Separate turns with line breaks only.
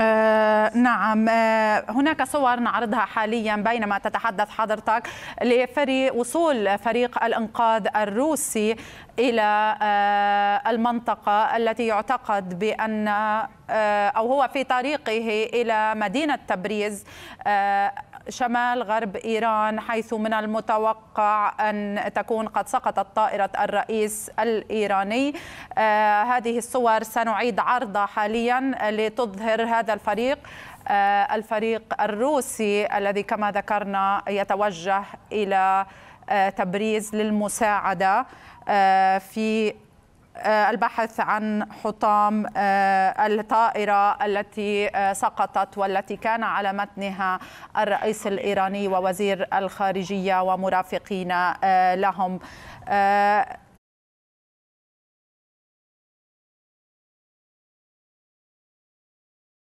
آه نعم آه هناك صور نعرضها حاليا بينما تتحدث حضرتك لفريق وصول فريق الانقاذ الروسي الى آه المنطقه التي يعتقد بان آه او هو في طريقه الى مدينه تبريز آه شمال غرب إيران حيث من المتوقع أن تكون قد سقطت طائرة الرئيس الإيراني آه هذه الصور سنعيد عرضها حاليا لتظهر هذا الفريق آه، الفريق الروسي الذي كما ذكرنا يتوجه الى آه، تبريز للمساعده آه، في البحث عن حطام الطائرة التي سقطت والتي كان على متنها الرئيس الإيراني ووزير الخارجية ومرافقين لهم